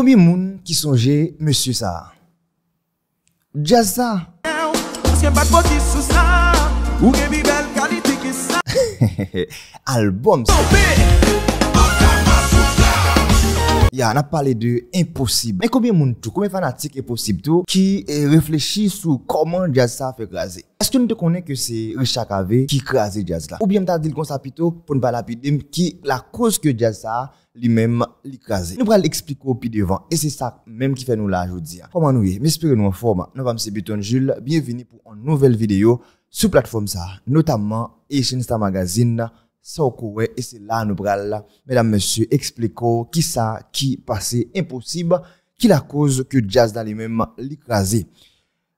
Komi moun ki sonje, Monsie Saha? Jazza? Album? Ya, nan pale de imposible. Men komi moun tou, komi fanatik e posib tou, ki reflechi sou koman Jazza fe krasi? Estou nou te konen ke se Richard Cave ki krasi Jazza? Ou bie mta dil konsapitou, pon balapidem ki la koske Jazza lui-même l'écraser. Nous allons l'expliquer au pied devant. Et c'est ça même qui fait nous là aujourd'hui. Hein. Comment nous y est? nous en forme. Nous sommes Béton Jules. Bienvenue pour une nouvelle vidéo sur plateforme ça, notamment Asian Star Magazine. Ça, et c'est là nous allons, mesdames, messieurs, expliquons qui ça, qui passait impossible, qui la cause que jazz dans lui-même l'écraser.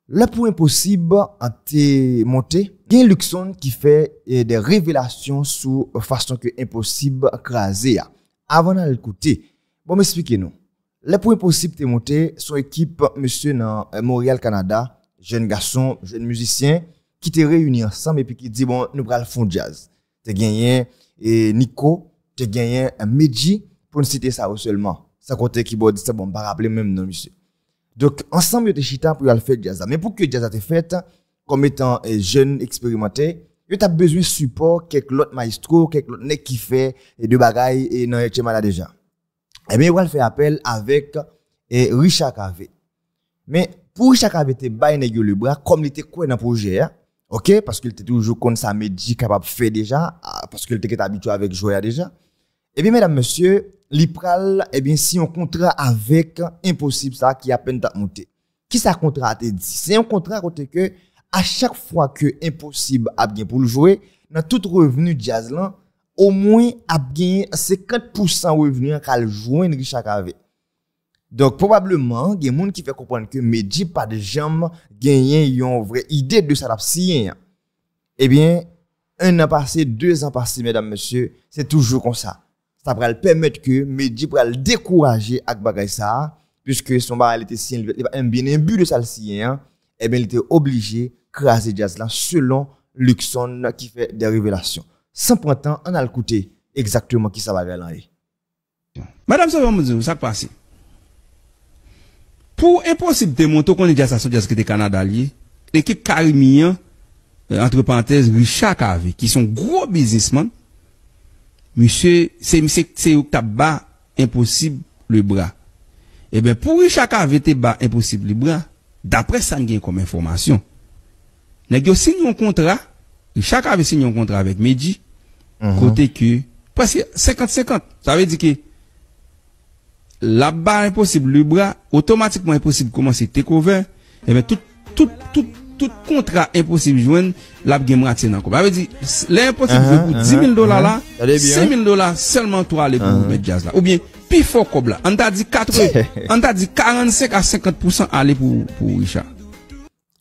Le point impossible a été monté. Gain Luxon qui fait eh, des révélations sur façon que impossible craser. Hein avant d'aller écouter. Bon, m'expliquez-nous. Les points possibles de monter sur équipe monsieur dans euh, Montréal, Canada, jeune garçon, jeune musicien, qui te réuni ensemble et puis qui dit, bon, nous allons faire jazz. T'es gagné et Nico, t'es gagné un Medji, pour ne citer ça seulement. Ça côté qui dit dire, bon, pas rappeler même non, monsieur. Donc, ensemble, tu chita pour aller faire jazz. Mais pour que jazz a été fait, comme étant euh, jeune expérimenté, tu as besoin de support quelqu'un l'autre maestro quelqu'un l'autre qui fait des de bagaille et non est malade déjà et eh bien il fait appel avec eh, Richard Cave mais pour Richard Cave te un peu le bras comme il était quoi dans projet hein? OK parce qu'il était toujours comme ça dit capable faire déjà ah, parce qu'il était habitué avec Joya déjà et eh bien mesdames messieurs l'IPRAL, eh bien, si on contrat avec Impossible, ça, qui a peine monté. Qui ça contrat C'est un contrat côté que a chak fwa ke imposib ap gen pou l joue, nan tout revenu jaz lan, o mwen ap gen 50% revenu an kal jouen richa kave. Donk, probableman gen moun ki fe koupan ke Medjib pa de jom gen yen yon vre ide de salap siyen. Ebyen, un an parse, deux an parse, medam monsye, se toujou konsa. Sa pral pemet ke Medjib pral dekouraje ak bagay sa, pwiske son baralite siyen, e va mbine mbu de sal siyen an, e eh ben li te oblige krasi jaz lan selon l'ukson ki fe de revelasyon. Sanpontan, an al koute ekzaktouman ki sa va velan e. Madame Sobhan Mouzou, sa kwa se? Pou e posibite moun, tou kon li jaz aso jaz ki te kanad alie, le ki karimian, entre pantez, Richard Kave, ki son gro bizisman, se ou ta ba imposib li bra. E ben pou Richard Kave te ba imposib li bra, D'après ça, nous comme information. Nous avons signé un contrat, chacun avait signé un contrat avec Medji, mhm. côté que, côté que, 50-50. Ça veut dire que, la barre impossible, le bras, automatiquement impossible, commencer takeover, et eh bien tout, tout, tout, tout contrat impossible joindre la game raté dans Ça veut dire l'impossible uh mhm, -huh, pour uh -huh, 10 000 dollars uh mhm. -huh. là, 5 000 dollars seulement toi aller pour mettre jazz là. Ou bien on t'a dit on ta dit 45 à 50% aller pour Richard.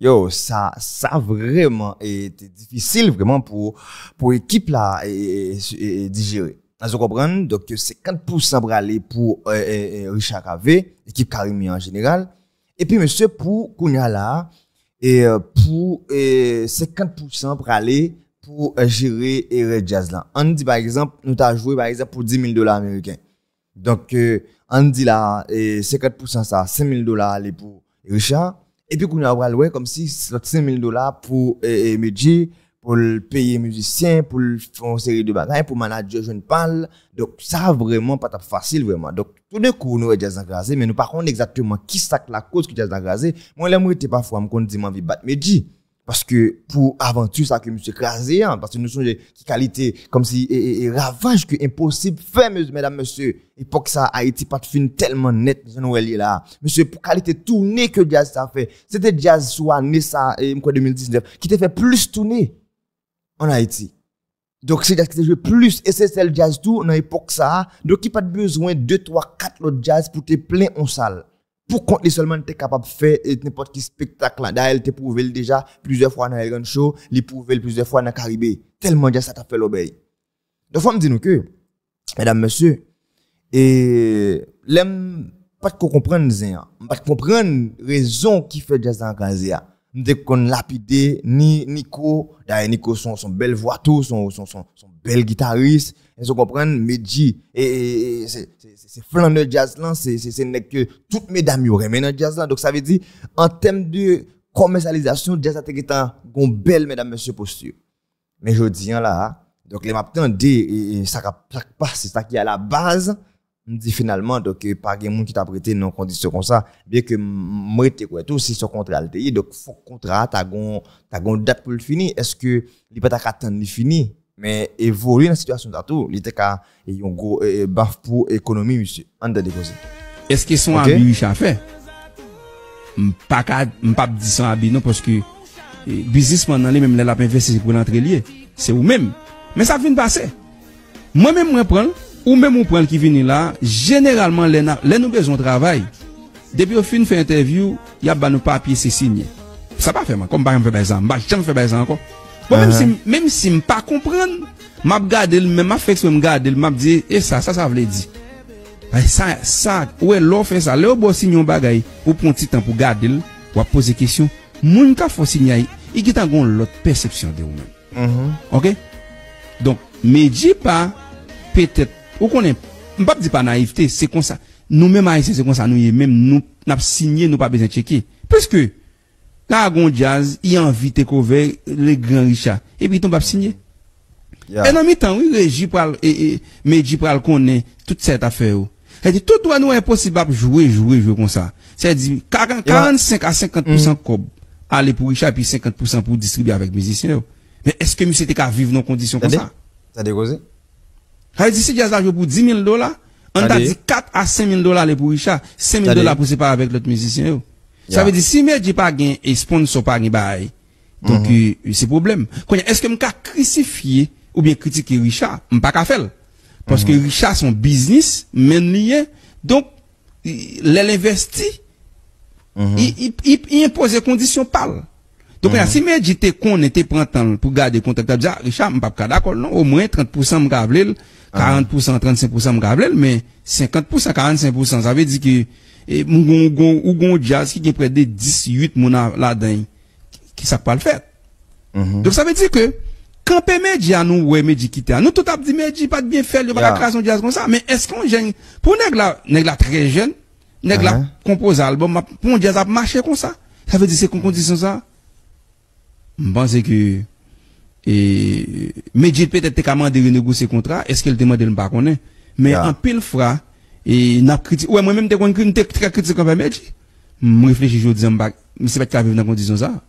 Yo, ça ça vraiment était difficile vraiment pour pour équipe là et digérer. 50% pour aller pour euh, euh, euh, Richard Rave, l'équipe Karimi en général. Et puis, monsieur, pour Kounia et pour 50% pour pour pour Red Jazz là. On dit par exemple, nous ta joué par exemple 10 10.000 dollars américains. Donc, euh, Andy on dit là, 50% ça, 5 000 dollars les pour Richard. Et puis, qu'on a ouais, comme si 5 000 dollars pour euh, euh, Medji, pour le payer musicien, pour le faire une série de bagages, pour manager, je ne parle. Donc, ça vraiment pas facile, vraiment. Donc, tout d'un coup, nous, déjà engrasé, mais nous, savons exactement qui sac la cause qui déjà engrasé. Moi, le moi, parfois, me dit, je vie battre Medji. Parce que pour aventure, ça que monsieur Krasé, hein. parce que nous sommes des qualités comme si, et, ravage que impossible fameuse, mesdames, messieurs. Époque ça, Haïti pas de fin tellement net, est là. Monsieur, pour qualité tournée que jazz a fait, c'était jazz soit Nessa, ça, 2019, qui t'a fait plus tourner en Haïti. Donc, c'est jazz qui t'a joué plus, et c'est celle jazz tout, dans l'époque ça. Donc, il pas de besoin de 2, 3, 4 autres jazz pour te plein en salle pour les seulement, t'es capable de faire eh, n'importe quel spectacle. là D'ailleurs, t'es prouvé déjà plusieurs fois dans les Show, tu prouvé plusieurs fois dans le Caribé. Tellement déjà ça t'a fait l'obéir. Donc, faut me dire que, mesdames, messieurs, et l'aime pas de comprendre ça. Pas de comprendre raison qui fait déjà dans Gazia. Dès qu'on lapidé, ni Nico, d'ailleurs Nico son, son belle voix tout, son, son, son, son guitariste, vous comprenez, Medji, et, c'est de jazz là, c'est n'est que toutes mesdames y auraient dans jazz là. Donc ça veut dire, en termes de commercialisation, jazz a été une belle, mesdames, messieurs, posture. Mais je dis hein, là, hein, donc les maps et ça passe, c'est ça qui est à la base. Je dis finalement, donc, euh, pas de monde qui t'a prêté dans condition comme ça, bien que moi, quoi, tout, si ce contrat donc, faut contrat, ta une date pour le finir. Est-ce que, il peut attendre le finir mais évoluer dans la situation d'atout, il était qu'à un gros baf pour économie monsieur. En de déposer. Est-ce qu'ils sont okay? à faire? Pas qu'à, pas dire sans habits, non, parce que businessman maintenant, les mêmes, investi pour l'entrée lié. C'est ou même. Mais ça vient de passer. Moi-même, moi, prends, ou même, on prend qui vient là, généralement, les, les nous besoin de travail. Depuis au fin de interview il y a nos papiers, c'est signé. Ça pas fait, moi. Comme, bah, on fais pas, ça. je j'en fais, pas ça encore. Bon, mèm uh-huh. si m pa kompren, m ap gade l, m ap fèks wèm gade l, m ap di, e sa, sa sa vle di. Ay, sa, sa, wè lò fè sa, lè wè bo sinyon bagay, wè pon titan pou gade l, wè pose kesyon, moun ka fò sinyay, i gitangon lot persepsyon de ou mèm. Mm-hmm. Ok? Don, mè di pa, pètèt, wè konen, m pa di pa naivte, se konsa, nou mèm aise se konsa nou ye, mèm nou nap sinye nou pa bezen cheke, pèskè. Kagon Jazz, il de cover le grand Richard. Et puis, ton va signer. Et dans le temps, oui, a pral, et, et, Medji toute cette affaire. Oh. Elle dit, tout doit nous impossible de jouer, jouer, jouer comme ça. cest dit 45 à 50% mm. cob, aller pour Richard, puis 50% pour distribuer avec musiciens. Oh. Mais est-ce que monsieur était qu'à vivre dans conditions comme ça? Ça dégosé? Elle dit, si Jazz a joué pour 10 000 dollars, on a dit 4 à 5 000 dollars pour Richard, 5 000 dollars pour séparer avec l'autre musicien. Oh. Ça veut dire, si Medji pas gain et sponsor pas gain bail, donc mm-hmm. euh, c'est problème. Est-ce que je peux crucifier ou bien critiquer Richard Je ne peux pas faire. Parce que mm-hmm. Richard, son business, mène lien. Donc, investit, mm-hmm. il impose des conditions pâles. Donc, si Medji t'es con et en temps pour garder contact avec Richard, je ne peux pas d'accord, non, au moins 30% me 40%, 35% me mais 50%, 45%, ça veut dire que et ou gon jazz qui est près de 18 moun la dedans qui ça pas le fait. Mhm. Donc ça veut dire que quand les media nous ouais médias quitter nous tout a dit pas pas bien faire le pas création jazz comme ça mais est-ce qu'on gêne pour nèg la nèg la très jeune nèg la uh-huh. compose album pour jazz a marché comme ça ça veut dire c'est qu'on condition ça je pense que et peut-être qu'à de renégocier contrat est-ce qu'elle demande le pas connaît mais en pile fois et n'a critiqué ouais moi-même t'es quoi une très critique quand même je réfléchis je dis en bas mais c'est pas qu'à vivre dans condition ça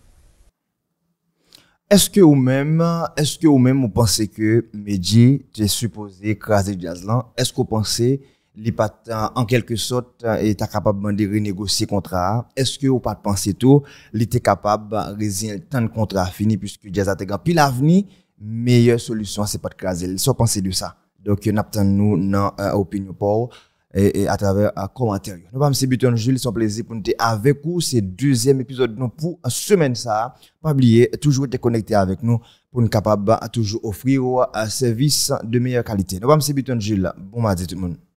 est-ce que ou même est-ce que ou même vous pensez que Medji tu supposé écraser Jazlan est-ce que vous pensez les patins en quelque sorte euh, est capable de renégocier contrat est-ce que vous pas penser tout était capable de résigner le temps de contrat fini puisque Diaz a grand puis l'avenir meilleure solution c'est pas de écraser, ils sont pensés de ça donc, nous avons une euh, opinion pour et, à travers un commentaire. Nous sommes M. Buton Jules, son plaisir pour nous être avec vous. C'est le deuxième épisode nous pour semaine. Ça. Pas oublier, toujours être connecté avec nous pour nous capables toujours offrir euh, un service de meilleure qualité. Nous sommes M. Buton Jules. Bon matin tout le monde.